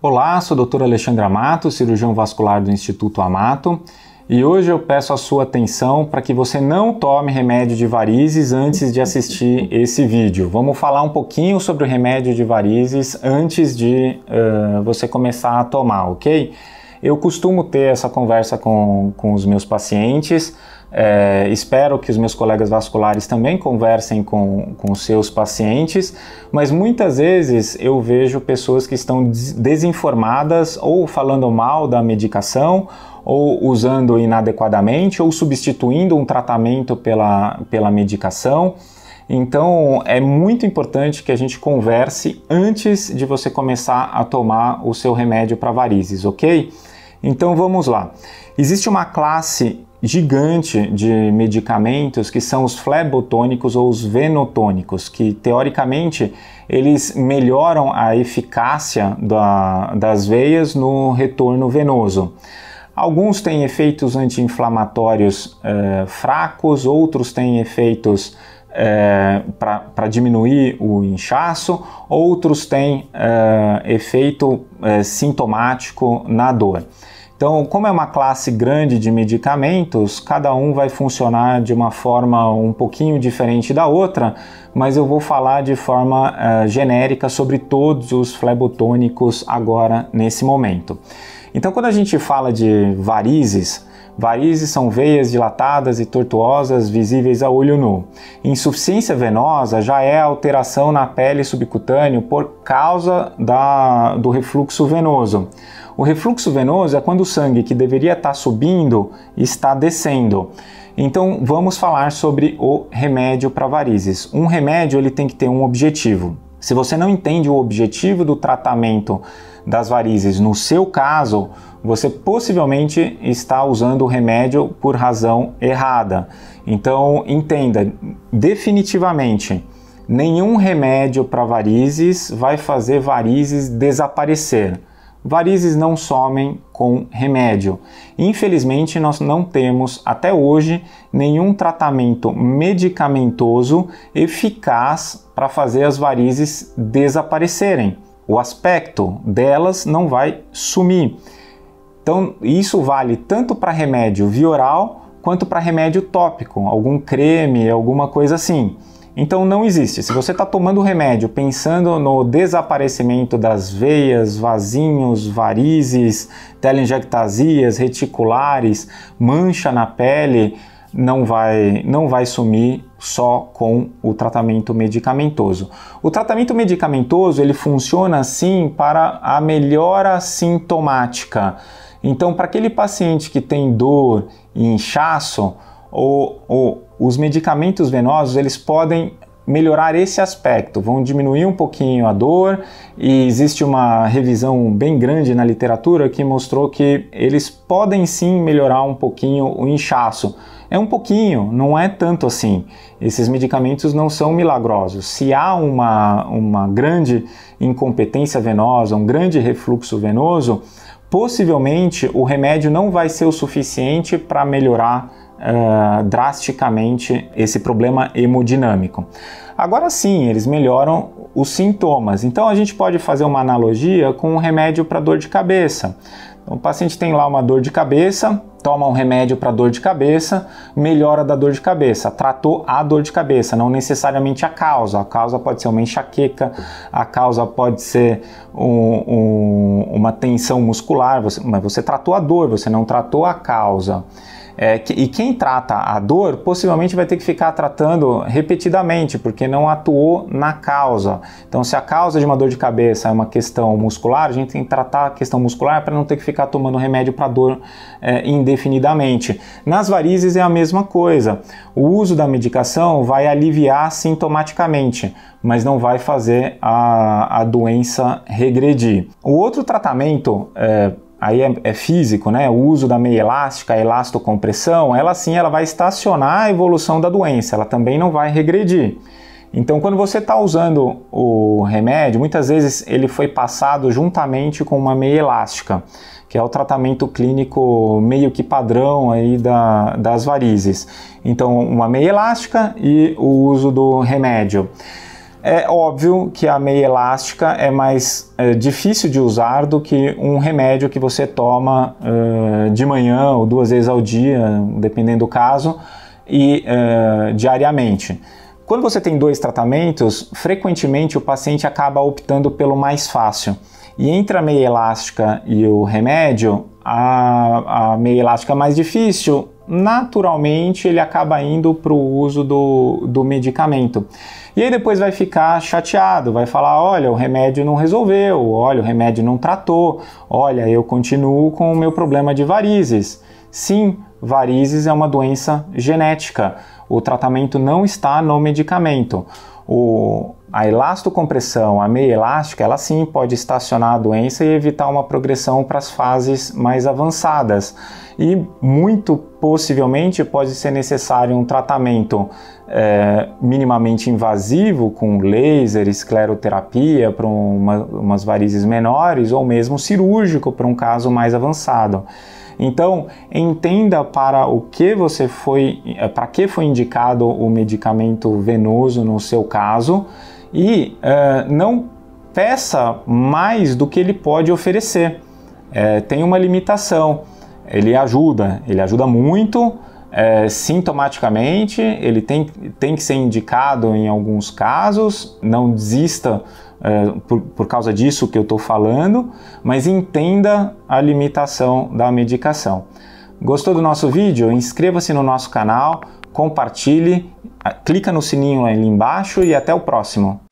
Olá, sou o Dr. Alexandre Amato, cirurgião vascular do Instituto Amato, e hoje eu peço a sua atenção para que você não tome remédio de varizes antes de assistir esse vídeo. Vamos falar um pouquinho sobre o remédio de varizes antes de uh, você começar a tomar, ok? Eu costumo ter essa conversa com, com os meus pacientes é, espero que os meus colegas vasculares também conversem com, com seus pacientes, mas muitas vezes eu vejo pessoas que estão desinformadas ou falando mal da medicação ou usando inadequadamente ou substituindo um tratamento pela, pela medicação. Então é muito importante que a gente converse antes de você começar a tomar o seu remédio para varizes, ok? Então vamos lá. Existe uma classe gigante de medicamentos que são os flebotônicos ou os venotônicos, que teoricamente eles melhoram a eficácia da, das veias no retorno venoso. Alguns têm efeitos anti-inflamatórios eh, fracos, outros têm efeitos é, eh, para diminuir o inchaço, outros têm é, efeito é, sintomático na dor. Então, como é uma classe grande de medicamentos, cada um vai funcionar de uma forma um pouquinho diferente da outra, mas eu vou falar de forma uh, genérica sobre todos os flebotônicos agora nesse momento. Então, quando a gente fala de varizes, Varizes são veias dilatadas e tortuosas visíveis a olho nu. Insuficiência venosa já é alteração na pele subcutânea por causa da, do refluxo venoso. O refluxo venoso é quando o sangue que deveria estar subindo está descendo. Então vamos falar sobre o remédio para varizes. Um remédio ele tem que ter um objetivo. Se você não entende o objetivo do tratamento das varizes, no seu caso, você possivelmente está usando o remédio por razão errada. Então, entenda definitivamente, nenhum remédio para varizes vai fazer varizes desaparecer. Varizes não somem com remédio. Infelizmente, nós não temos até hoje nenhum tratamento medicamentoso eficaz para fazer as varizes desaparecerem. O aspecto delas não vai sumir. Então, isso vale tanto para remédio via oral quanto para remédio tópico, algum creme, alguma coisa assim. Então não existe. Se você está tomando remédio pensando no desaparecimento das veias, vasinhos, varizes, telangiectasias, reticulares, mancha na pele, não vai, não vai sumir só com o tratamento medicamentoso. O tratamento medicamentoso ele funciona sim para a melhora sintomática. Então, para aquele paciente que tem dor e inchaço, ou, os medicamentos venosos eles podem melhorar esse aspecto, vão diminuir um pouquinho a dor e existe uma revisão bem grande na literatura que mostrou que eles podem sim melhorar um pouquinho o inchaço. É um pouquinho, não é tanto assim. Esses medicamentos não são milagrosos. Se há uma, uma grande incompetência venosa, um grande refluxo venoso, possivelmente o remédio não vai ser o suficiente para melhorar eh, drasticamente esse problema hemodinâmico. Agora sim, eles melhoram os sintomas. Então a gente pode fazer uma analogia com um remédio para dor de cabeça. Então, o paciente tem lá uma dor de cabeça, toma um remédio para dor de cabeça, melhora da dor de cabeça, tratou a dor de cabeça, não necessariamente a causa. A causa pode ser uma enxaqueca, a causa pode ser um, um, uma tensão muscular, você, mas você tratou a dor, você não tratou a causa. É, que, e quem trata a dor possivelmente vai ter que ficar tratando repetidamente, porque não atuou na causa. Então, se a causa de uma dor de cabeça é uma questão muscular, a gente tem que tratar a questão muscular para não ter que ficar tomando remédio para dor é, indefinidamente. Nas varizes é a mesma coisa. O uso da medicação vai aliviar sintomaticamente, mas não vai fazer a, a doença regredir. O outro tratamento é, aí é, é, físico, né? O uso da meia elástica, a elastocompressão, ela sim ela vai estacionar a evolução da doença, ela também não vai regredir. Então, quando você está usando o remédio, muitas vezes ele foi passado juntamente com uma meia elástica, que é o tratamento clínico meio que padrão aí da, das varizes. Então, uma meia elástica e o uso do remédio. É óbvio que a meia elástica é mais é, difícil de usar do que um remédio que você toma uh, de manhã ou duas vezes ao dia, dependendo do caso, e uh, diariamente. Quando você tem dois tratamentos, frequentemente o paciente acaba optando pelo mais fácil. E entre a meia elástica e o remédio, a, a meia elástica mais difícil naturalmente ele acaba indo para o uso do, do medicamento. E aí depois vai ficar chateado, vai falar: olha, o remédio não resolveu, olha, o remédio não tratou, olha, eu continuo com o meu problema de varizes. Sim, varizes é uma doença genética. O tratamento não está no medicamento. O, a elastocompressão, a meia elástica, ela sim pode estacionar a doença e evitar uma progressão para as fases mais avançadas e muito possivelmente pode ser necessário um tratamento é, minimamente invasivo com laser, escleroterapia para uma, umas varizes menores ou mesmo cirúrgico para um caso mais avançado. Então, entenda para o que você foi, é, para que foi indicado o medicamento venoso no seu caso e uh, não peça mais do que ele pode oferecer. É, tem uma limitação ele ajuda, ele ajuda muito, é, sintomaticamente, ele tem, tem que ser indicado em alguns casos, não desista é, por, por causa disso que eu estou falando, mas entenda a limitação da medicação. Gostou do nosso vídeo? Inscreva-se no nosso canal, compartilhe, clica no sininho aí embaixo e até o próximo!